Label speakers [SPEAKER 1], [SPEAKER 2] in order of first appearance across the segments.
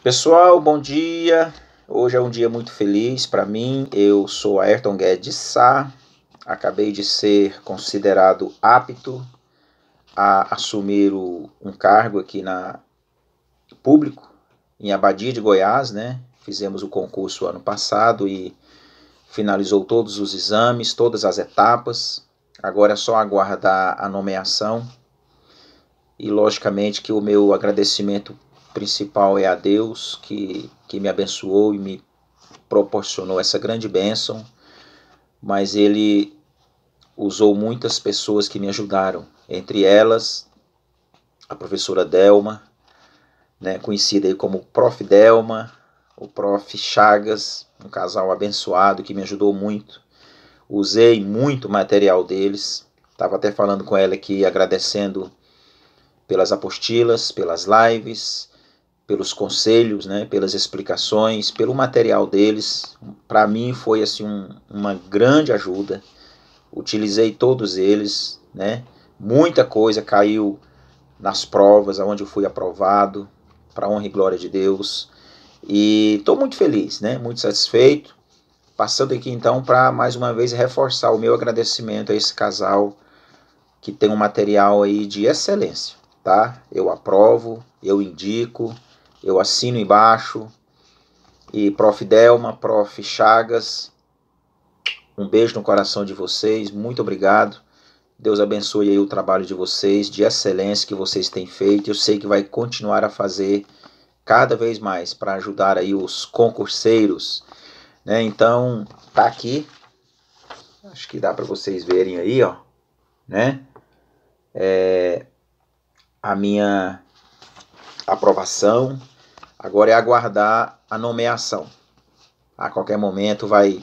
[SPEAKER 1] Pessoal, bom dia. Hoje é um dia muito feliz para mim. Eu sou Ayrton Guedes Sá. Acabei de ser considerado apto a assumir o, um cargo aqui na público em Abadia de Goiás, né? Fizemos o concurso ano passado e finalizou todos os exames, todas as etapas. Agora é só aguardar a nomeação. E logicamente que o meu agradecimento principal é a Deus que, que me abençoou e me proporcionou essa grande bênção, mas Ele usou muitas pessoas que me ajudaram, entre elas a professora Delma, né, conhecida aí como Prof. Delma, o Prof. Chagas, um casal abençoado que me ajudou muito. Usei muito material deles. Estava até falando com ela aqui, agradecendo pelas apostilas, pelas lives, pelos conselhos, né, pelas explicações, pelo material deles. Para mim foi assim um, uma grande ajuda. Utilizei todos eles, né? Muita coisa caiu nas provas, aonde eu fui aprovado, para honra e glória de Deus. E estou muito feliz, né? Muito satisfeito. Passando aqui então para mais uma vez reforçar o meu agradecimento a esse casal que tem um material aí de excelência, tá? Eu aprovo, eu indico, eu assino embaixo. E prof. Delma, prof. Chagas, um beijo no coração de vocês, muito obrigado. Deus abençoe aí o trabalho de vocês, de excelência que vocês têm feito. Eu sei que vai continuar a fazer cada vez mais para ajudar aí os concurseiros. Né? Então, tá aqui. Acho que dá para vocês verem aí, ó, né? É, a minha aprovação Agora é aguardar a nomeação. A qualquer momento vai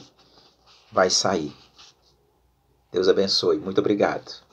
[SPEAKER 1] vai sair. Deus abençoe. Muito obrigado.